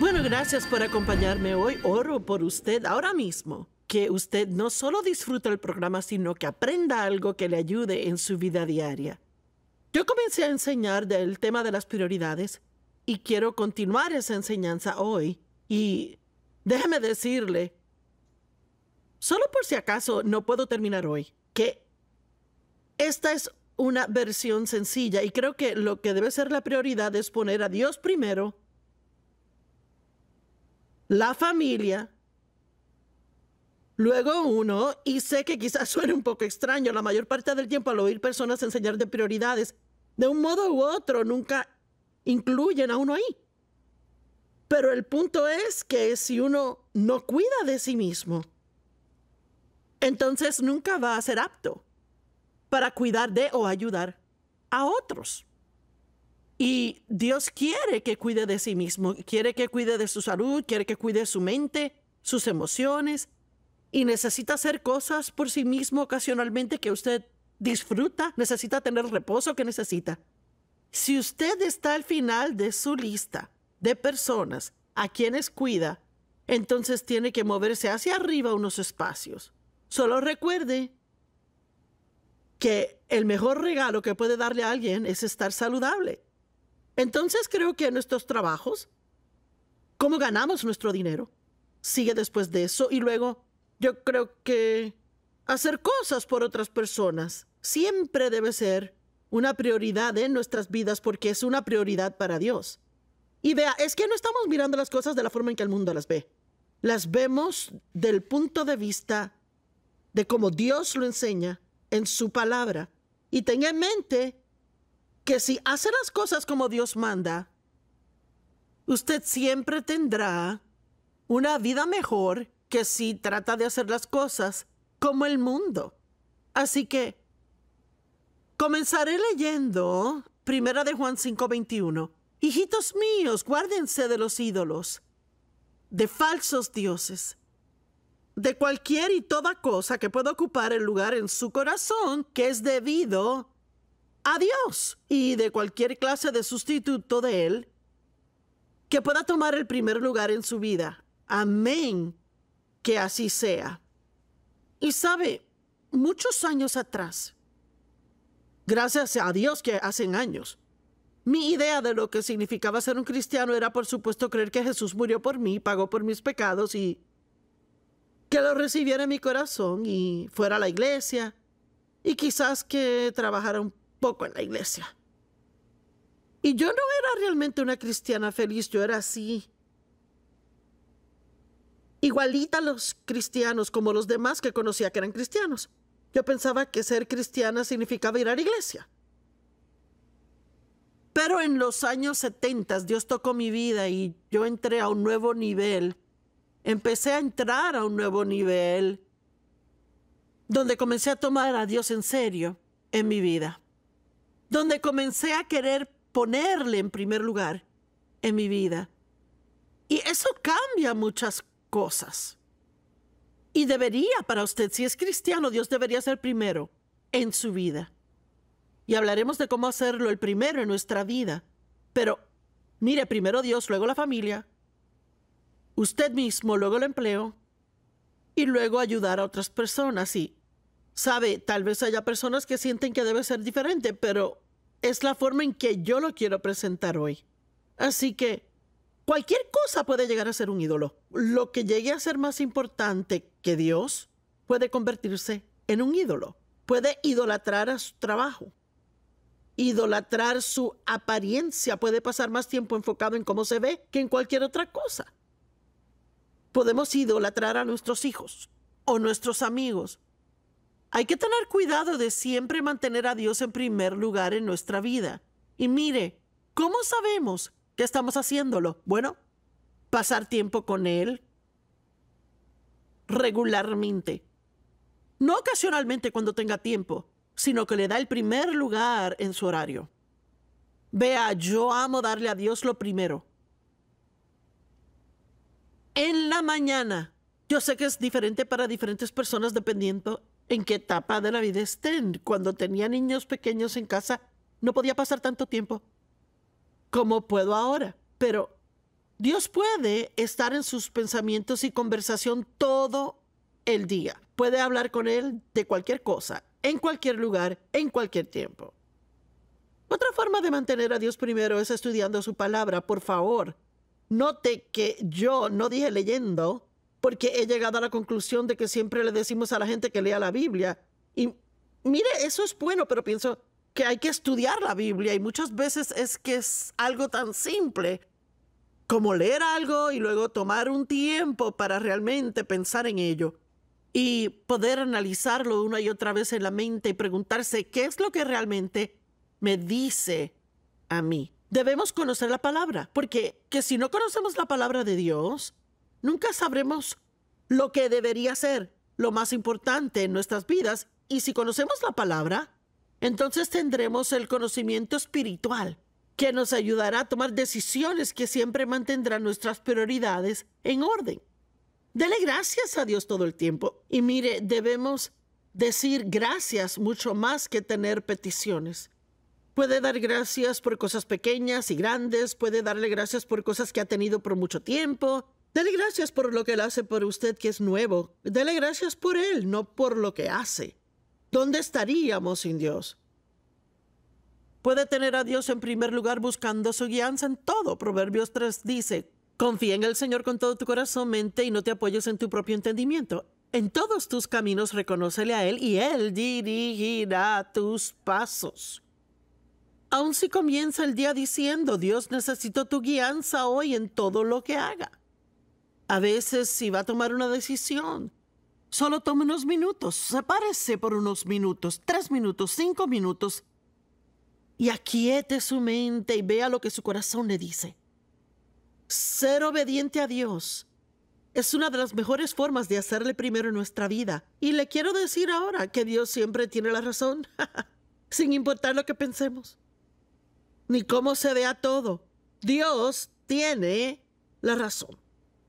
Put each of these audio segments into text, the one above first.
Bueno, gracias por acompañarme hoy. Oro por usted ahora mismo. Que usted no solo disfrute el programa, sino que aprenda algo que le ayude en su vida diaria. Yo comencé a enseñar del tema de las prioridades y quiero continuar esa enseñanza hoy. Y déjeme decirle, solo por si acaso no puedo terminar hoy, que esta es una versión sencilla y creo que lo que debe ser la prioridad es poner a Dios primero la familia, luego uno, y sé que quizás suene un poco extraño la mayor parte del tiempo al oír personas enseñar de prioridades, de un modo u otro nunca incluyen a uno ahí. Pero el punto es que si uno no cuida de sí mismo, entonces nunca va a ser apto para cuidar de o ayudar a otros. Y Dios quiere que cuide de sí mismo, quiere que cuide de su salud, quiere que cuide de su mente, sus emociones, y necesita hacer cosas por sí mismo ocasionalmente que usted disfruta, necesita tener reposo que necesita. Si usted está al final de su lista de personas a quienes cuida, entonces tiene que moverse hacia arriba unos espacios. Solo recuerde que el mejor regalo que puede darle a alguien es estar saludable. Entonces creo que en nuestros trabajos, cómo ganamos nuestro dinero, sigue después de eso y luego yo creo que hacer cosas por otras personas siempre debe ser una prioridad en nuestras vidas porque es una prioridad para Dios. Y vea, es que no estamos mirando las cosas de la forma en que el mundo las ve. Las vemos del punto de vista de cómo Dios lo enseña en su palabra. Y tenga en mente que si hace las cosas como Dios manda, usted siempre tendrá una vida mejor que si trata de hacer las cosas como el mundo. Así que comenzaré leyendo Primera de Juan 5:21. Hijitos míos, guárdense de los ídolos, de falsos dioses, de cualquier y toda cosa que pueda ocupar el lugar en su corazón que es debido a Dios y de cualquier clase de sustituto de Él que pueda tomar el primer lugar en su vida. Amén, que así sea. Y sabe, muchos años atrás, gracias a Dios que hacen años, mi idea de lo que significaba ser un cristiano era, por supuesto, creer que Jesús murió por mí, pagó por mis pecados y que lo recibiera en mi corazón y fuera a la iglesia y quizás que trabajara un poco en la iglesia. Y yo no era realmente una cristiana feliz, yo era así. Igualita a los cristianos como los demás que conocía que eran cristianos. Yo pensaba que ser cristiana significaba ir a la iglesia. Pero en los años 70 Dios tocó mi vida y yo entré a un nuevo nivel. Empecé a entrar a un nuevo nivel donde comencé a tomar a Dios en serio en mi vida donde comencé a querer ponerle en primer lugar en mi vida. Y eso cambia muchas cosas. Y debería para usted, si es cristiano, Dios debería ser primero en su vida. Y hablaremos de cómo hacerlo el primero en nuestra vida. Pero mire, primero Dios, luego la familia, usted mismo, luego el empleo y luego ayudar a otras personas. Y sabe, tal vez haya personas que sienten que debe ser diferente, pero es la forma en que yo lo quiero presentar hoy. Así que cualquier cosa puede llegar a ser un ídolo. Lo que llegue a ser más importante que Dios puede convertirse en un ídolo. Puede idolatrar a su trabajo. Idolatrar su apariencia. Puede pasar más tiempo enfocado en cómo se ve que en cualquier otra cosa. Podemos idolatrar a nuestros hijos o nuestros amigos hay que tener cuidado de siempre mantener a Dios en primer lugar en nuestra vida. Y mire, ¿cómo sabemos que estamos haciéndolo? Bueno, pasar tiempo con Él regularmente. No ocasionalmente cuando tenga tiempo, sino que le da el primer lugar en su horario. Vea, yo amo darle a Dios lo primero. En la mañana. Yo sé que es diferente para diferentes personas dependiendo en qué etapa de la vida estén. Cuando tenía niños pequeños en casa, no podía pasar tanto tiempo como puedo ahora. Pero Dios puede estar en sus pensamientos y conversación todo el día. Puede hablar con Él de cualquier cosa, en cualquier lugar, en cualquier tiempo. Otra forma de mantener a Dios primero es estudiando su palabra, por favor. Note que yo no dije leyendo, porque he llegado a la conclusión de que siempre le decimos a la gente que lea la Biblia. Y mire, eso es bueno, pero pienso que hay que estudiar la Biblia y muchas veces es que es algo tan simple como leer algo y luego tomar un tiempo para realmente pensar en ello y poder analizarlo una y otra vez en la mente y preguntarse qué es lo que realmente me dice a mí. Debemos conocer la palabra, porque que si no conocemos la palabra de Dios, Nunca sabremos lo que debería ser lo más importante en nuestras vidas y si conocemos la palabra, entonces tendremos el conocimiento espiritual que nos ayudará a tomar decisiones que siempre mantendrán nuestras prioridades en orden. Dele gracias a Dios todo el tiempo. Y mire, debemos decir gracias mucho más que tener peticiones. Puede dar gracias por cosas pequeñas y grandes, puede darle gracias por cosas que ha tenido por mucho tiempo, Dele gracias por lo que él hace por usted que es nuevo. Dele gracias por él, no por lo que hace. ¿Dónde estaríamos sin Dios? Puede tener a Dios en primer lugar buscando su guianza en todo. Proverbios 3 dice, confía en el Señor con todo tu corazón, mente y no te apoyes en tu propio entendimiento. En todos tus caminos reconócele a Él y Él dirigirá tus pasos. Aun si comienza el día diciendo, Dios necesito tu guianza hoy en todo lo que haga. A veces si va a tomar una decisión, solo tome unos minutos, sepárese por unos minutos, tres minutos, cinco minutos, y aquiete su mente y vea lo que su corazón le dice. Ser obediente a Dios es una de las mejores formas de hacerle primero en nuestra vida. Y le quiero decir ahora que Dios siempre tiene la razón, sin importar lo que pensemos, ni cómo se vea todo. Dios tiene la razón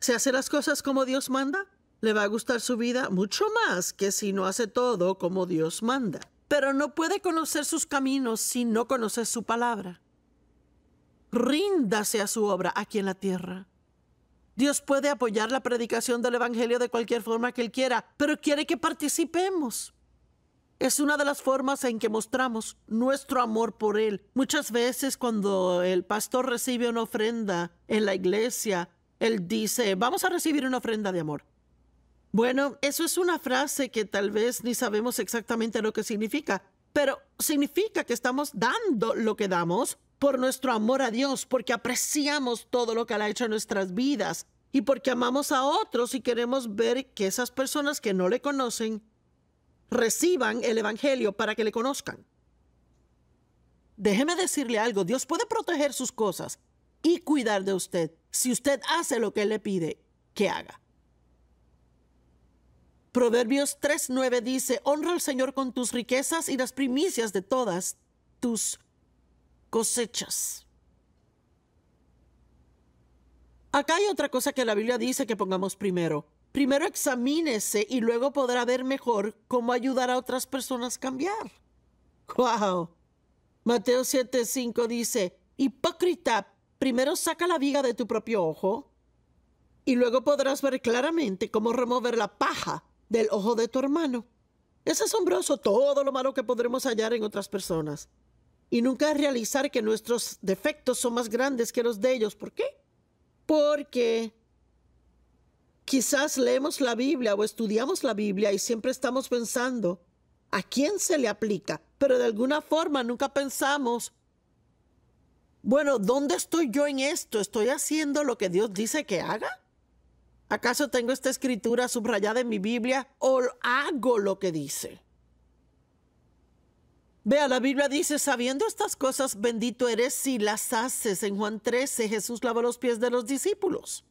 se hace las cosas como Dios manda, le va a gustar su vida mucho más que si no hace todo como Dios manda. Pero no puede conocer sus caminos si no conoce su palabra. Ríndase a su obra aquí en la tierra. Dios puede apoyar la predicación del Evangelio de cualquier forma que Él quiera, pero quiere que participemos. Es una de las formas en que mostramos nuestro amor por Él. Muchas veces cuando el pastor recibe una ofrenda en la iglesia él dice, vamos a recibir una ofrenda de amor. Bueno, eso es una frase que tal vez ni sabemos exactamente lo que significa, pero significa que estamos dando lo que damos por nuestro amor a Dios, porque apreciamos todo lo que Él ha hecho en nuestras vidas y porque amamos a otros y queremos ver que esas personas que no le conocen reciban el Evangelio para que le conozcan. Déjeme decirle algo, Dios puede proteger sus cosas y cuidar de usted, si usted hace lo que él le pide que haga. Proverbios 3:9 dice, honra al Señor con tus riquezas y las primicias de todas tus cosechas. Acá hay otra cosa que la Biblia dice que pongamos primero. Primero examínese y luego podrá ver mejor cómo ayudar a otras personas a cambiar. ¡Wow! Mateo 7:5 dice, hipócrita, primero saca la viga de tu propio ojo y luego podrás ver claramente cómo remover la paja del ojo de tu hermano. Es asombroso todo lo malo que podremos hallar en otras personas. Y nunca realizar que nuestros defectos son más grandes que los de ellos. ¿Por qué? Porque quizás leemos la Biblia o estudiamos la Biblia y siempre estamos pensando a quién se le aplica, pero de alguna forma nunca pensamos bueno, ¿dónde estoy yo en esto? ¿Estoy haciendo lo que Dios dice que haga? ¿Acaso tengo esta escritura subrayada en mi Biblia o hago lo que dice? Vea, la Biblia dice, sabiendo estas cosas, bendito eres si las haces. En Juan 13 Jesús lavó los pies de los discípulos.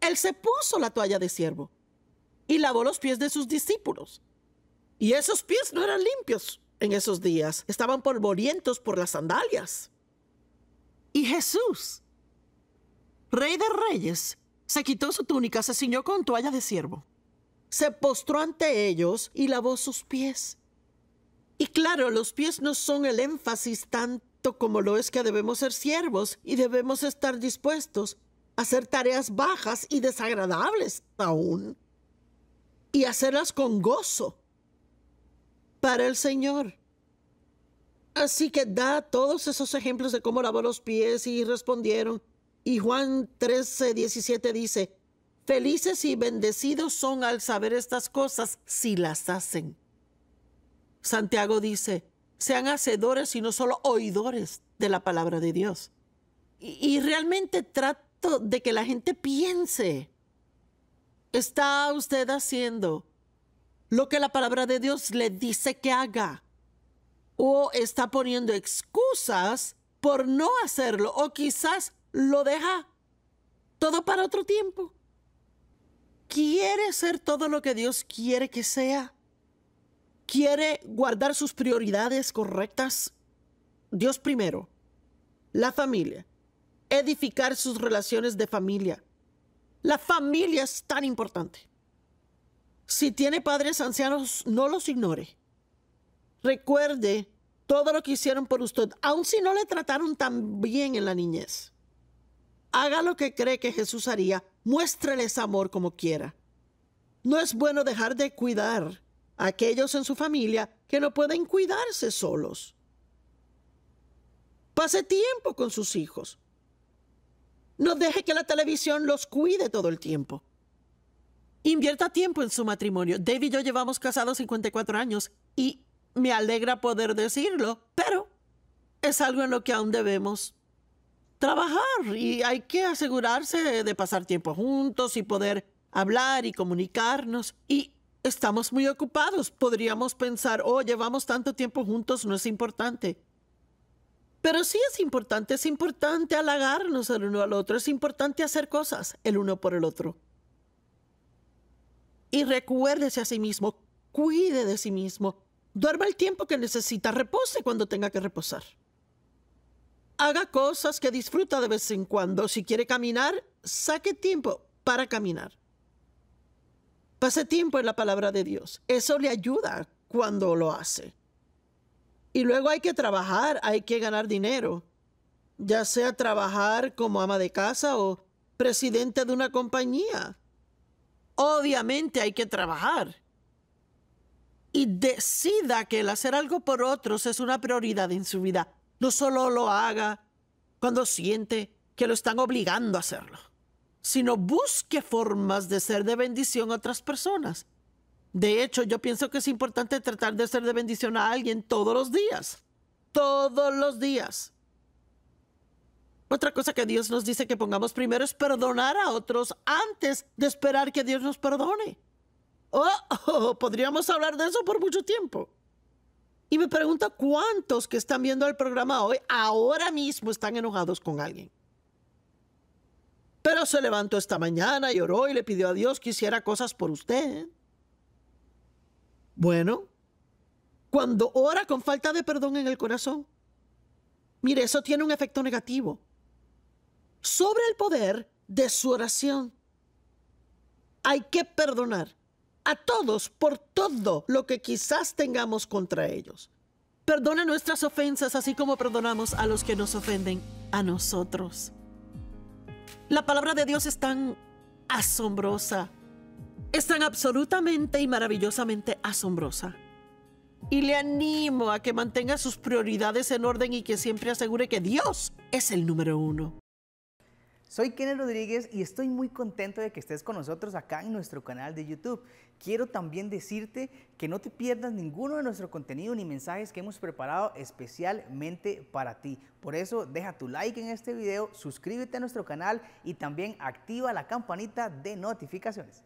Él se puso la toalla de siervo y lavó los pies de sus discípulos. Y esos pies no eran limpios en esos días, estaban polvorientos por las sandalias. Y Jesús, rey de reyes, se quitó su túnica, se ciñó con toalla de siervo, Se postró ante ellos y lavó sus pies. Y claro, los pies no son el énfasis tanto como lo es que debemos ser siervos y debemos estar dispuestos a hacer tareas bajas y desagradables aún. Y hacerlas con gozo para el Señor. Así que da todos esos ejemplos de cómo lavó los pies y respondieron. Y Juan 13, 17 dice, felices y bendecidos son al saber estas cosas si las hacen. Santiago dice, sean hacedores y no solo oidores de la palabra de Dios. Y, y realmente trato de que la gente piense, ¿está usted haciendo lo que la palabra de Dios le dice que haga? o está poniendo excusas por no hacerlo o quizás lo deja todo para otro tiempo. Quiere ser todo lo que Dios quiere que sea. Quiere guardar sus prioridades correctas. Dios primero, la familia, edificar sus relaciones de familia. La familia es tan importante. Si tiene padres ancianos, no los ignore recuerde todo lo que hicieron por usted, aun si no le trataron tan bien en la niñez. Haga lo que cree que Jesús haría, muéstreles amor como quiera. No es bueno dejar de cuidar a aquellos en su familia que no pueden cuidarse solos. Pase tiempo con sus hijos. No deje que la televisión los cuide todo el tiempo. Invierta tiempo en su matrimonio. Dave y yo llevamos casados 54 años y me alegra poder decirlo, pero es algo en lo que aún debemos trabajar y hay que asegurarse de pasar tiempo juntos y poder hablar y comunicarnos. Y estamos muy ocupados. Podríamos pensar, oh, llevamos tanto tiempo juntos, no es importante. Pero sí es importante, es importante halagarnos el uno al otro, es importante hacer cosas el uno por el otro. Y recuérdese a sí mismo, cuide de sí mismo, Duerma el tiempo que necesita, repose cuando tenga que reposar. Haga cosas que disfruta de vez en cuando. Si quiere caminar, saque tiempo para caminar. Pase tiempo en la palabra de Dios. Eso le ayuda cuando lo hace. Y luego hay que trabajar, hay que ganar dinero. Ya sea trabajar como ama de casa o presidente de una compañía. Obviamente hay que trabajar y decida que el hacer algo por otros es una prioridad en su vida. No solo lo haga cuando siente que lo están obligando a hacerlo, sino busque formas de ser de bendición a otras personas. De hecho, yo pienso que es importante tratar de ser de bendición a alguien todos los días. Todos los días. Otra cosa que Dios nos dice que pongamos primero es perdonar a otros antes de esperar que Dios nos perdone. Oh, podríamos hablar de eso por mucho tiempo. Y me pregunta cuántos que están viendo el programa hoy ahora mismo están enojados con alguien. Pero se levantó esta mañana y oró y le pidió a Dios que hiciera cosas por usted. Bueno, cuando ora con falta de perdón en el corazón, mire, eso tiene un efecto negativo sobre el poder de su oración. Hay que perdonar a todos por todo lo que quizás tengamos contra ellos. Perdona nuestras ofensas así como perdonamos a los que nos ofenden a nosotros. La palabra de Dios es tan asombrosa, es tan absolutamente y maravillosamente asombrosa. Y le animo a que mantenga sus prioridades en orden y que siempre asegure que Dios es el número uno. Soy Kenneth Rodríguez y estoy muy contento de que estés con nosotros acá en nuestro canal de YouTube. Quiero también decirte que no te pierdas ninguno de nuestro contenido ni mensajes que hemos preparado especialmente para ti. Por eso deja tu like en este video, suscríbete a nuestro canal y también activa la campanita de notificaciones.